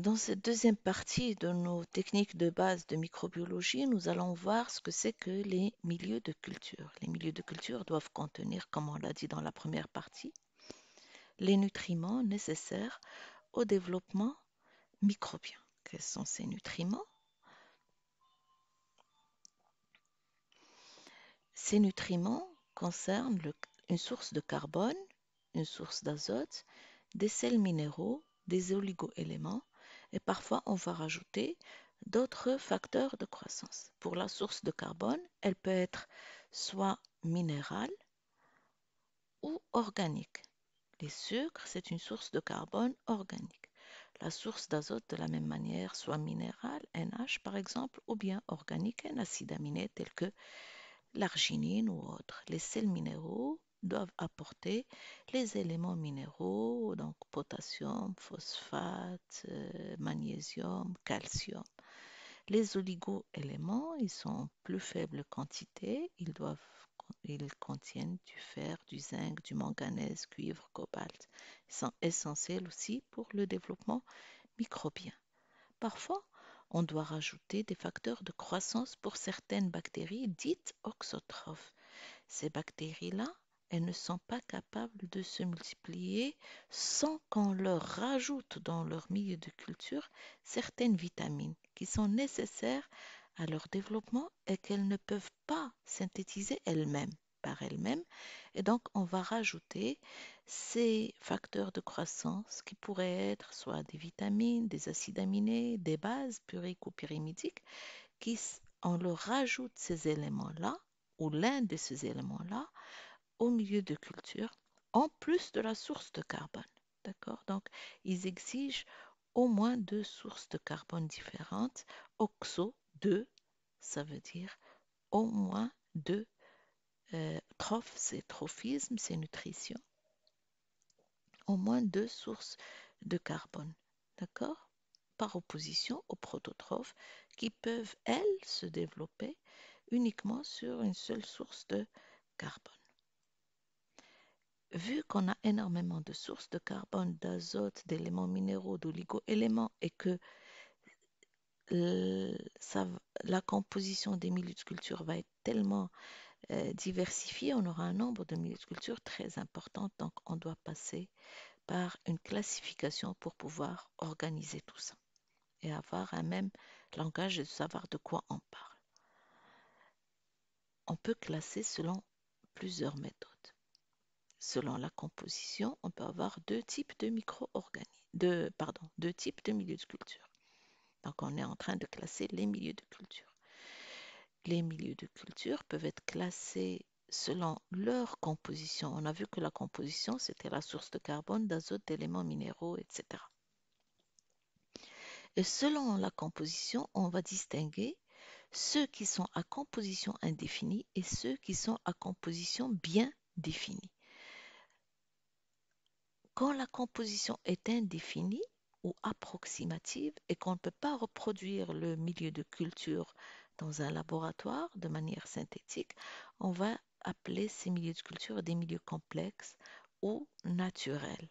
Dans cette deuxième partie de nos techniques de base de microbiologie, nous allons voir ce que c'est que les milieux de culture. Les milieux de culture doivent contenir, comme on l'a dit dans la première partie, les nutriments nécessaires au développement microbien. Quels sont ces nutriments Ces nutriments concernent une source de carbone, une source d'azote, des sels minéraux, des oligoéléments, et parfois on va rajouter d'autres facteurs de croissance. Pour la source de carbone, elle peut être soit minérale ou organique. Les sucres, c'est une source de carbone organique. La source d'azote, de la même manière, soit minérale, NH par exemple, ou bien organique, un acide aminé tel que l'arginine ou autre. Les sels minéraux, doivent apporter les éléments minéraux, donc potassium, phosphate, euh, magnésium, calcium. Les oligo-éléments, ils sont en plus faible quantité, ils doivent ils contiennent du fer, du zinc, du manganèse, cuivre, cobalt. Ils sont essentiels aussi pour le développement microbien. Parfois, on doit rajouter des facteurs de croissance pour certaines bactéries dites oxotrophes. Ces bactéries-là, elles ne sont pas capables de se multiplier sans qu'on leur rajoute dans leur milieu de culture certaines vitamines qui sont nécessaires à leur développement et qu'elles ne peuvent pas synthétiser elles-mêmes par elles-mêmes. Et donc, on va rajouter ces facteurs de croissance qui pourraient être soit des vitamines, des acides aminés, des bases puriques ou pyrimidiques, qui, on leur rajoute ces éléments-là, ou l'un de ces éléments-là, au milieu de culture, en plus de la source de carbone. D'accord Donc, ils exigent au moins deux sources de carbone différentes. Oxo, deux ça veut dire au moins deux. Euh, trophes, c'est trophisme, c'est nutrition. Au moins deux sources de carbone. D'accord Par opposition aux prototrophes qui peuvent, elles, se développer uniquement sur une seule source de carbone vu qu'on a énormément de sources de carbone, d'azote, d'éléments minéraux, d'oligo-éléments et que la composition des milieux de culture va être tellement euh, diversifiée, on aura un nombre de milieux de culture très important, donc on doit passer par une classification pour pouvoir organiser tout ça et avoir un même langage et savoir de quoi on parle. On peut classer selon plusieurs méthodes. Selon la composition, on peut avoir deux types de micro pardon, deux types de milieux de culture. Donc on est en train de classer les milieux de culture. Les milieux de culture peuvent être classés selon leur composition. On a vu que la composition, c'était la source de carbone, d'azote, d'éléments minéraux, etc. Et selon la composition, on va distinguer ceux qui sont à composition indéfinie et ceux qui sont à composition bien définie. Quand la composition est indéfinie ou approximative et qu'on ne peut pas reproduire le milieu de culture dans un laboratoire de manière synthétique, on va appeler ces milieux de culture des milieux complexes ou naturels.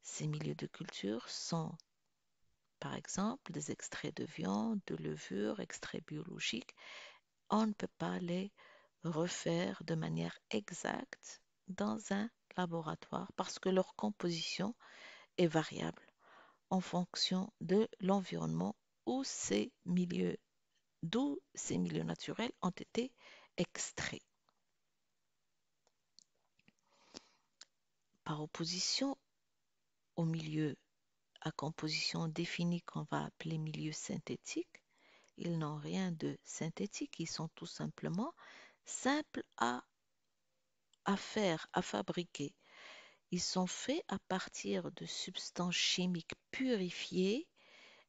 Ces milieux de culture sont par exemple des extraits de viande, de levure, extraits biologiques. On ne peut pas les refaire de manière exacte dans un laboratoire parce que leur composition est variable en fonction de l'environnement où ces milieux, d'où ces milieux naturels ont été extraits. Par opposition aux milieux à composition définie qu'on va appeler milieux synthétiques, ils n'ont rien de synthétique, ils sont tout simplement simples à à faire, à fabriquer. Ils sont faits à partir de substances chimiques purifiées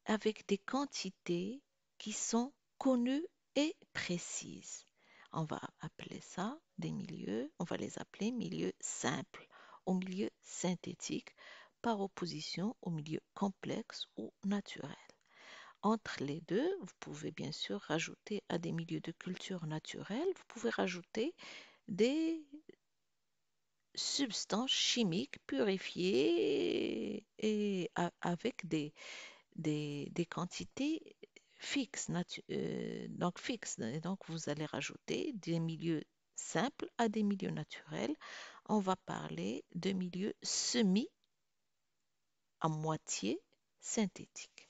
avec des quantités qui sont connues et précises. On va appeler ça des milieux, on va les appeler milieux simples au milieu synthétique par opposition au milieu complexe ou naturel. Entre les deux, vous pouvez bien sûr rajouter à des milieux de culture naturelle, vous pouvez rajouter des substances chimiques purifiées et avec des, des, quantités fixes, euh, donc fixes. Et donc vous allez rajouter des milieux simples à des milieux naturels. On va parler de milieux semi à moitié synthétiques.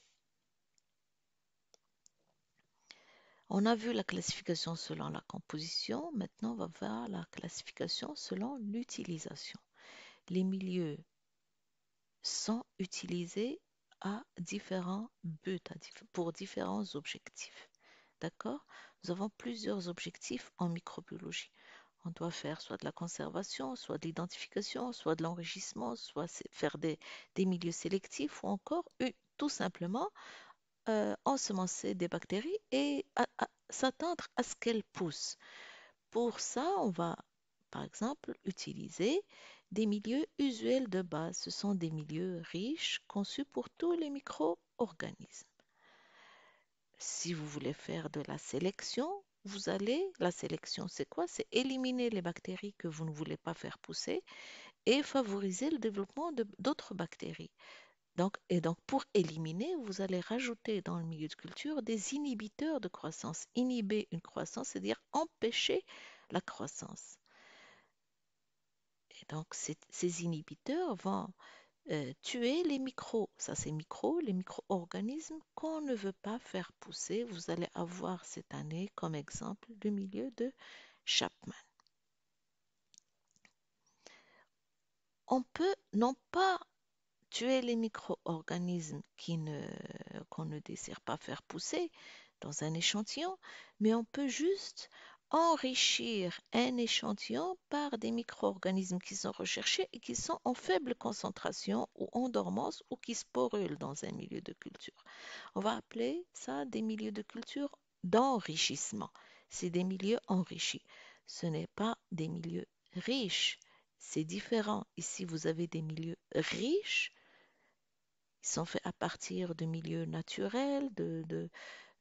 On a vu la classification selon la composition, maintenant on va voir la classification selon l'utilisation. Les milieux sont utilisés à différents buts, pour différents objectifs. D'accord Nous avons plusieurs objectifs en microbiologie. On doit faire soit de la conservation, soit de l'identification, soit de l'enrichissement, soit faire des, des, milieux sélectifs ou encore tout simplement euh, ensemencer des bactéries et s'attendre à ce qu'elles poussent. Pour ça, on va par exemple utiliser des milieux usuels de base. Ce sont des milieux riches conçus pour tous les micro-organismes. Si vous voulez faire de la sélection, vous allez, la sélection c'est quoi C'est éliminer les bactéries que vous ne voulez pas faire pousser et favoriser le développement d'autres bactéries. Donc, et donc, pour éliminer, vous allez rajouter dans le milieu de culture des inhibiteurs de croissance. Inhiber une croissance, c'est-à-dire empêcher la croissance. Et donc, ces, inhibiteurs vont euh, tuer les micros. Ça, c'est micro, les micro-organismes qu'on ne veut pas faire pousser. Vous allez avoir cette année comme exemple le milieu de Chapman. On peut non pas tuer les micro-organismes qu'on ne, désire pas faire pousser dans un échantillon, mais on peut juste enrichir un échantillon par des micro-organismes qui sont recherchés et qui sont en faible concentration ou en dormance ou qui sporulent dans un milieu de culture. On va appeler ça des milieux de culture d'enrichissement. C'est des milieux enrichis. Ce n'est pas des milieux riches. C'est différent. Ici, vous avez des milieux riches ils sont faits à partir de milieux naturels,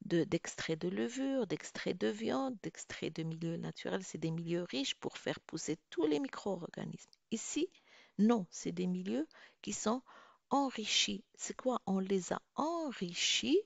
d'extraits de, levure, d'extraits de viande, d'extraits de milieux naturels. C'est des milieux riches pour faire pousser tous les micro-organismes. Ici, non, c'est des milieux qui sont enrichis. C'est quoi On les a enrichis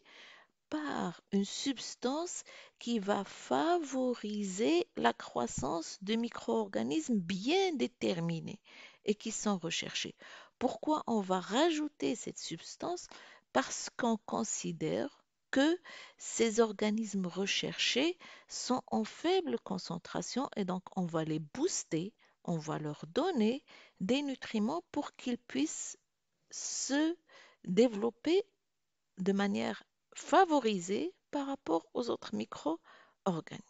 par une substance qui va favoriser la croissance de micro-organismes bien déterminés et qui sont recherchés. Pourquoi on va rajouter cette substance Parce qu'on considère que ces organismes recherchés sont en faible concentration et donc on va les booster, on va leur donner des nutriments pour qu'ils puissent se développer de manière favorisée par rapport aux autres micro-organismes.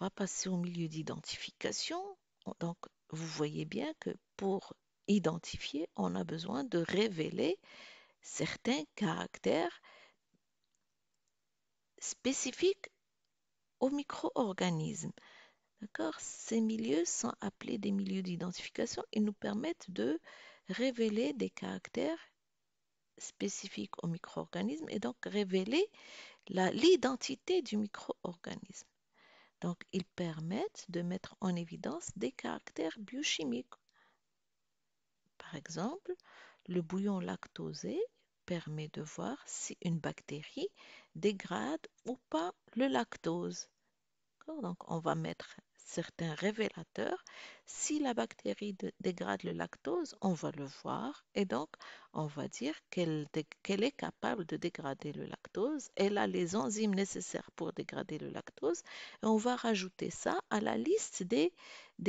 on va passer au milieu d'identification. Donc, vous voyez bien que pour identifier, on a besoin de révéler certains caractères spécifiques aux micro-organismes. D'accord Ces milieux sont appelés des milieux d'identification. Ils nous permettent de révéler des caractères spécifiques aux micro-organismes et donc révéler l'identité du micro-organisme. Donc, ils permettent de mettre en évidence des caractères biochimiques. Par exemple, le bouillon lactosé permet de voir si une bactérie dégrade ou pas le lactose. Donc, on va mettre certains révélateurs. Si la bactérie dégrade le lactose, on va le voir et donc on va dire qu'elle est capable de dégrader le lactose. Elle a les enzymes nécessaires pour dégrader le lactose et on va rajouter ça à la liste des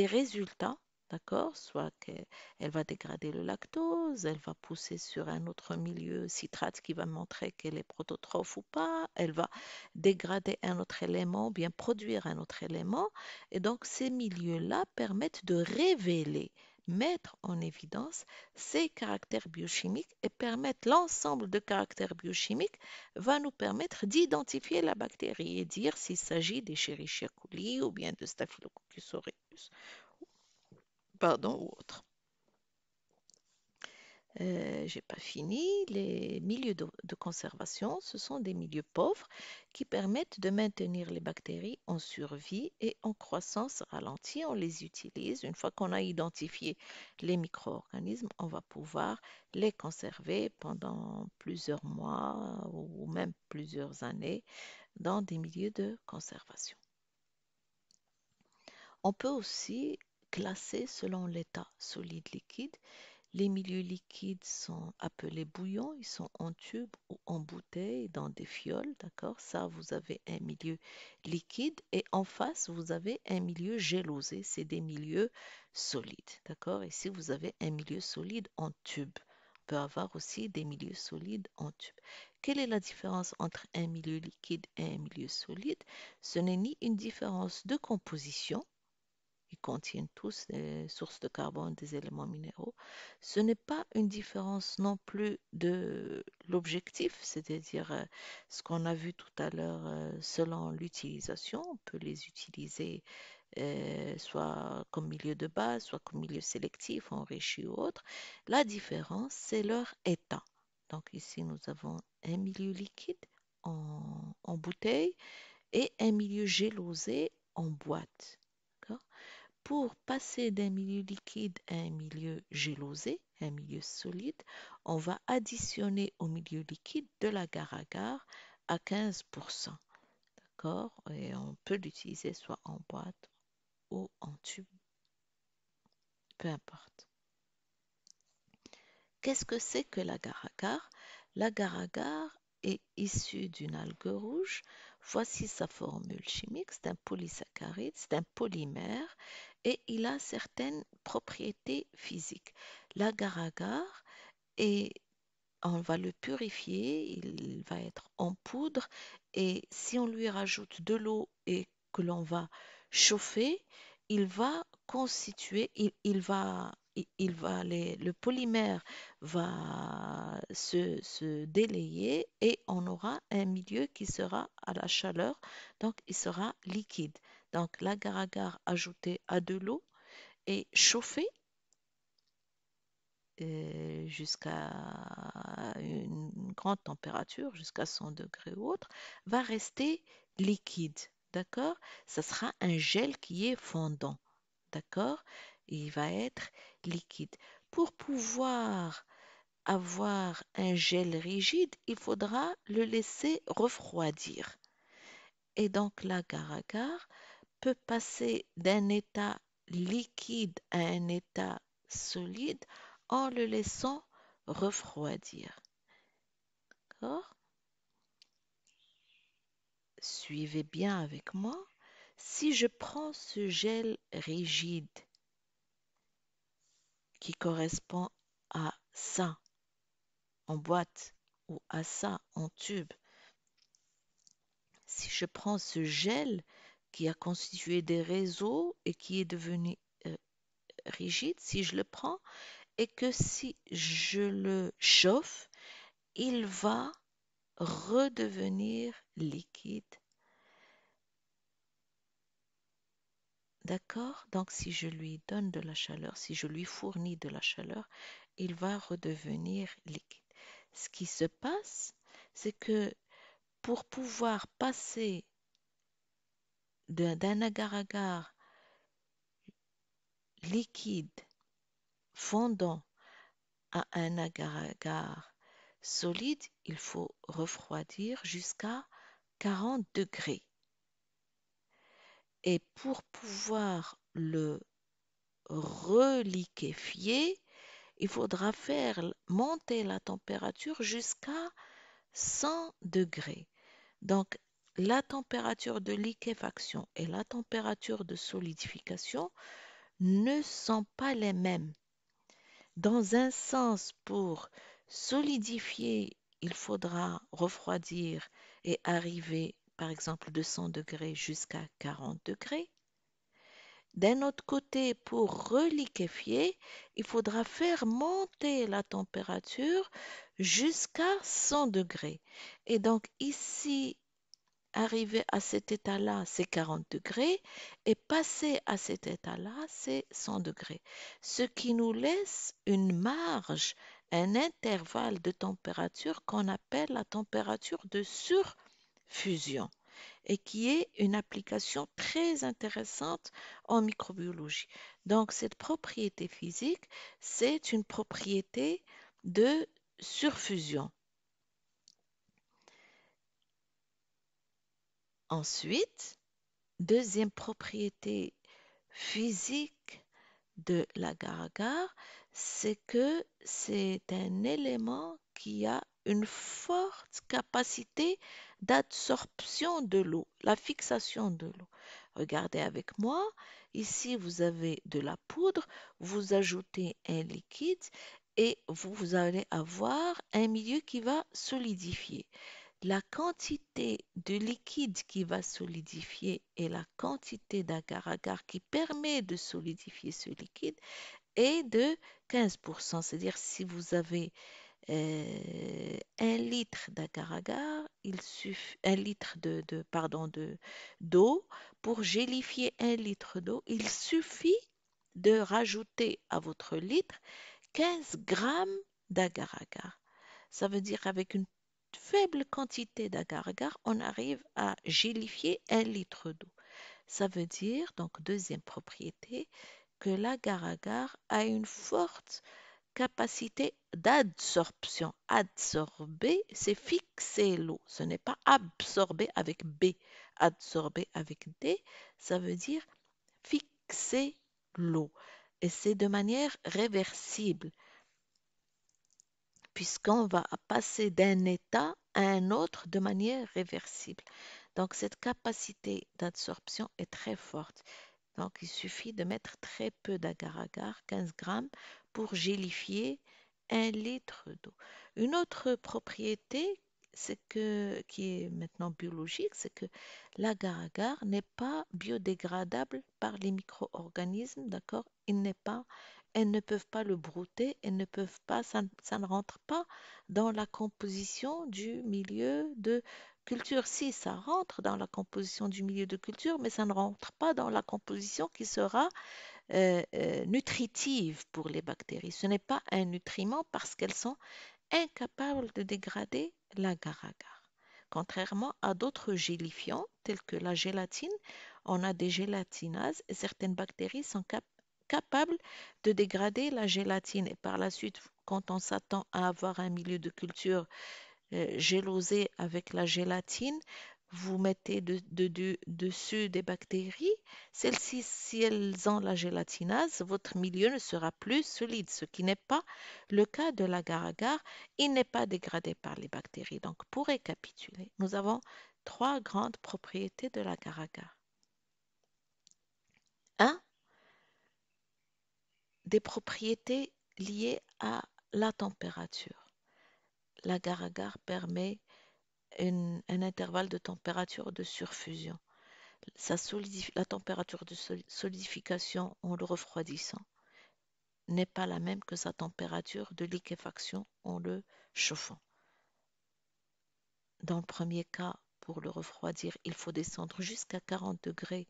résultats D'accord Soit qu'elle va dégrader le lactose, elle va pousser sur un autre milieu citrate qui va montrer qu'elle est prototrophe ou pas, elle va dégrader un autre élément, ou bien produire un autre élément. Et donc ces milieux-là permettent de révéler mettre en évidence ces caractères biochimiques et permettent, l'ensemble de caractères biochimiques va nous permettre d'identifier la bactérie et dire s'il s'agit des coli ou bien de Staphylococcus aureus pardon, ou autre. Euh, j'ai pas fini. Les milieux de, de, conservation, ce sont des milieux pauvres qui permettent de maintenir les bactéries en survie et en croissance ralentie. On les utilise. Une fois qu'on a identifié les micro-organismes, on va pouvoir les conserver pendant plusieurs mois ou même plusieurs années dans des milieux de conservation. On peut aussi classés selon l'état solide-liquide. Les milieux liquides sont appelés bouillons, ils sont en tube ou en bouteille, dans des fioles, d'accord Ça, vous avez un milieu liquide et en face, vous avez un milieu gélosé, c'est des milieux solides, d'accord Ici, vous avez un milieu solide en tube. On peut avoir aussi des milieux solides en tube. Quelle est la différence entre un milieu liquide et un milieu solide Ce n'est ni une différence de composition, ils contiennent tous des sources de carbone, des éléments minéraux. Ce n'est pas une différence non plus de l'objectif, c'est-à-dire euh, ce qu'on a vu tout à l'heure euh, selon l'utilisation. On peut les utiliser euh, soit comme milieu de base, soit comme milieu sélectif, enrichi ou autre. La différence, c'est leur état. Donc ici, nous avons un milieu liquide en, en bouteille et un milieu gélosé en boîte. Pour passer d'un milieu liquide à un milieu gélosé, un milieu solide, on va additionner au milieu liquide de la agar à 15%. D'accord Et on peut l'utiliser soit en boîte ou en tube. Peu importe. Qu'est-ce que c'est que l'agar-agar L'agar-agar est issu d'une algue rouge. Voici sa formule chimique. C'est un polysaccharide, c'est un polymère et il a certaines propriétés physiques. L'agar-agar, on va le purifier, il va être en poudre et si on lui rajoute de l'eau et que l'on va chauffer, il va constituer, il, va, le polymère va se, délayer et on aura un milieu qui sera à la chaleur, donc il sera liquide. Donc l'agar-agar ajouté à de l'eau et chauffé euh, jusqu'à une grande température, jusqu'à 100 degrés ou autre, va rester liquide. D'accord Ça sera un gel qui est fondant. D'accord Il va être liquide. Pour pouvoir avoir un gel rigide, il faudra le laisser refroidir. Et donc l'agar-agar peut passer d'un état liquide à un état solide en le laissant refroidir. D'accord Suivez bien avec moi. Si je prends ce gel rigide qui correspond à ça en boîte ou à ça en tube, si je prends ce gel qui a constitué des réseaux et qui est devenu euh, rigide si je le prends et que si je le chauffe, il va redevenir liquide. D'accord Donc si je lui donne de la chaleur, si je lui fournis de la chaleur, il va redevenir liquide. Ce qui se passe, c'est que pour pouvoir passer d'un agar-agar liquide fondant à un agar-agar solide, il faut refroidir jusqu'à 40 degrés. Et pour pouvoir le reliquéfier, il faudra faire monter la température jusqu'à 100 degrés. Donc la température de liquéfaction et la température de solidification ne sont pas les mêmes. Dans un sens, pour solidifier, il faudra refroidir et arriver, par exemple, de 100 degrés jusqu'à 40 degrés. D'un autre côté, pour reliquéfier, il faudra faire monter la température jusqu'à 100 degrés. Et donc ici, arriver à cet état-là, c'est 40 degrés, et passer à cet état-là, c'est 100 degrés. Ce qui nous laisse une marge, un intervalle de température qu'on appelle la température de surfusion et qui est une application très intéressante en microbiologie. Donc cette propriété physique, c'est une propriété de surfusion. Ensuite, deuxième propriété physique de la gare c'est que c'est un élément qui a une forte capacité d'absorption de l'eau, la fixation de l'eau. Regardez avec moi, ici vous avez de la poudre, vous ajoutez un liquide et vous allez avoir un milieu qui va solidifier la quantité de liquide qui va solidifier et la quantité d'agar-agar qui permet de solidifier ce liquide est de 15%. C'est-à-dire si vous avez euh, un litre d'agar-agar, il suffit un litre de, pardon d'eau pour gélifier un litre d'eau, il suffit de rajouter à votre litre 15 grammes d'agar-agar. Ça veut dire avec une faible quantité d'agar-agar, on arrive à gélifier un litre d'eau. Ça veut dire, donc deuxième propriété, que l'agar-agar a une forte capacité d'adsorption. Adsorber, c'est fixer l'eau. Ce n'est pas absorber avec B. Adsorber avec D, ça veut dire fixer l'eau. Et c'est de manière réversible puisqu'on va passer d'un état à un autre de manière réversible. Donc cette capacité d'absorption est très forte. Donc il suffit de mettre très peu d'agar-agar, 15 grammes, pour gélifier un litre d'eau. Une autre propriété c'est que, qui est maintenant biologique, c'est que l'agar-agar n'est pas biodégradable par les micro-organismes, d'accord Il n'est pas elles ne peuvent pas le brouter, elles ne peuvent pas, ça, ne rentre pas dans la composition du milieu de culture. Si ça rentre dans la composition du milieu de culture, mais ça ne rentre pas dans la composition qui sera euh, euh, nutritive pour les bactéries. Ce n'est pas un nutriment parce qu'elles sont incapables de dégrader l'agar-agar. Contrairement à d'autres gélifiants tels que la gélatine, on a des gélatinases et certaines bactéries sont capables capable de dégrader la gélatine. Et par la suite, quand on s'attend à avoir un milieu de culture euh, gélosé avec la gélatine, vous mettez dessus des bactéries, celles-ci, si elles ont la gélatinase, votre milieu ne sera plus solide, ce qui n'est pas le cas de l'agar-agar. Il n'est pas dégradé par les bactéries. Donc, pour récapituler, nous avons trois grandes propriétés de l'agar-agar des propriétés liées à la température. L'agar-agar permet un intervalle de température de surfusion. Sa la température de solidification en le refroidissant n'est pas la même que sa température de liquéfaction en le chauffant. Dans le premier cas, pour le refroidir, il faut descendre jusqu'à 40 degrés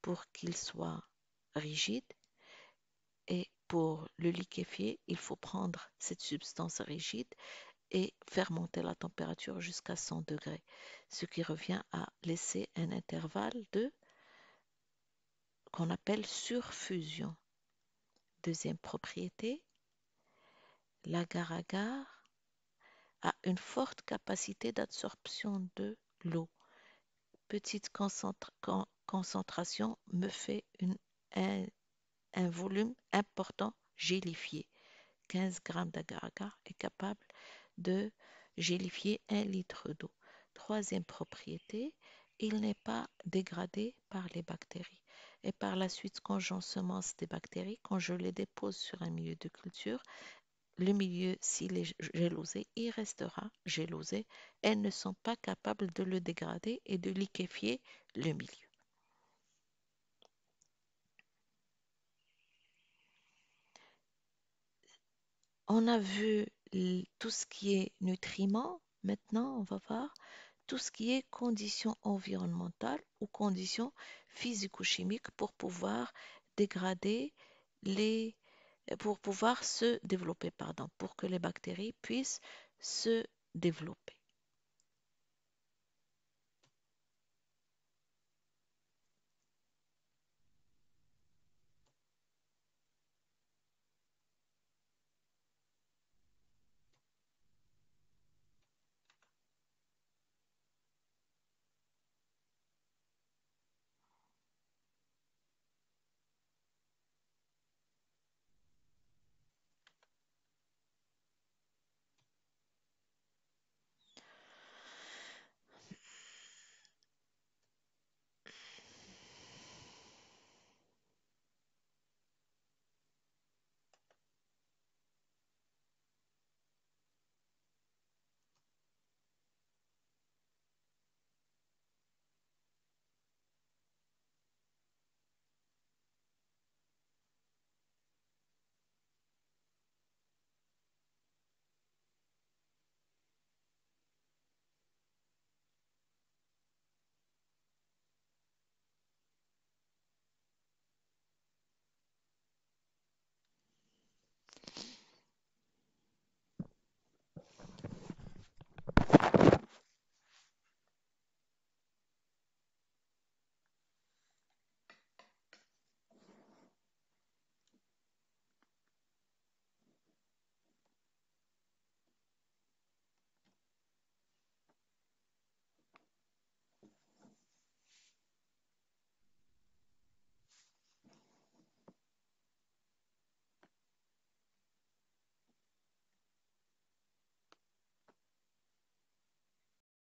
pour qu'il soit rigide. Et pour le liquéfier, il faut prendre cette substance rigide et faire monter la température jusqu'à 100 degrés, ce qui revient à laisser un intervalle de qu'on appelle surfusion. Deuxième propriété, l'agar-agar a une forte capacité d'absorption de l'eau. Petite concentration me fait une, un volume important gélifié. 15 g dagar est capable de gélifier un litre d'eau. Troisième propriété, il n'est pas dégradé par les bactéries. Et par la suite, quand j'ensemence des bactéries, quand je les dépose sur un milieu de culture, le milieu, s'il est gélosé, il restera gélosé. Elles ne sont pas capables de le dégrader et de liquéfier le milieu. On a vu tout ce qui est nutriments. Maintenant, on va voir tout ce qui est conditions environnementales ou conditions physico-chimiques pour pouvoir dégrader les pour pouvoir se développer pardon, pour que les bactéries puissent se développer.